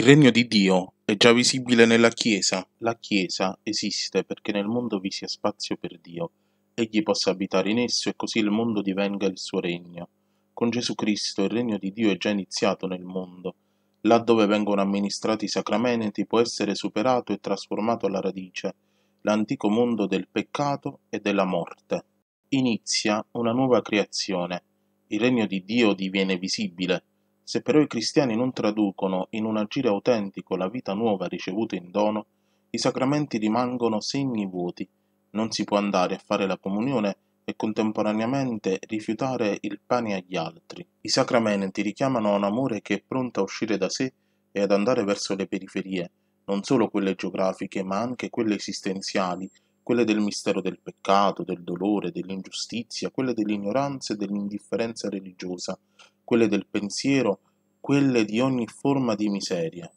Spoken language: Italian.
Il regno di Dio è già visibile nella Chiesa. La Chiesa esiste perché nel mondo vi sia spazio per Dio, egli possa abitare in esso e così il mondo divenga il suo regno. Con Gesù Cristo il regno di Dio è già iniziato nel mondo. Là dove vengono amministrati i sacramenti può essere superato e trasformato alla radice l'antico mondo del peccato e della morte. Inizia una nuova creazione. Il regno di Dio diviene visibile se però i cristiani non traducono in un agire autentico la vita nuova ricevuta in dono, i sacramenti rimangono segni vuoti. Non si può andare a fare la comunione e contemporaneamente rifiutare il pane agli altri. I sacramenti richiamano a un amore che è pronto a uscire da sé e ad andare verso le periferie, non solo quelle geografiche, ma anche quelle esistenziali, quelle del mistero del peccato, del dolore, dell'ingiustizia, quelle dell'ignoranza e dell'indifferenza religiosa, quelle del pensiero, quelle di ogni forma di miseria.